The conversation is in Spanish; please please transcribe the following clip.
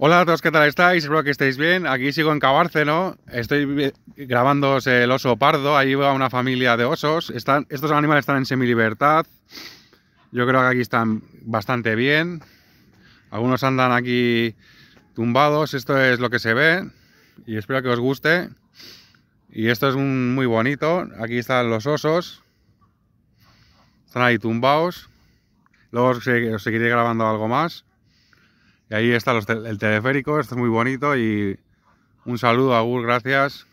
Hola a todos, ¿qué tal estáis? Espero que estéis bien. Aquí sigo en no Estoy grabando el oso pardo. Ahí va una familia de osos. estos animales están en semi libertad. Yo creo que aquí están bastante bien. Algunos andan aquí tumbados. Esto es lo que se ve. Y espero que os guste. Y esto es muy bonito. Aquí están los osos. Están ahí tumbados. Luego os seguiré grabando algo más. Y ahí está el teleférico, esto es muy bonito y un saludo, a Agur, gracias.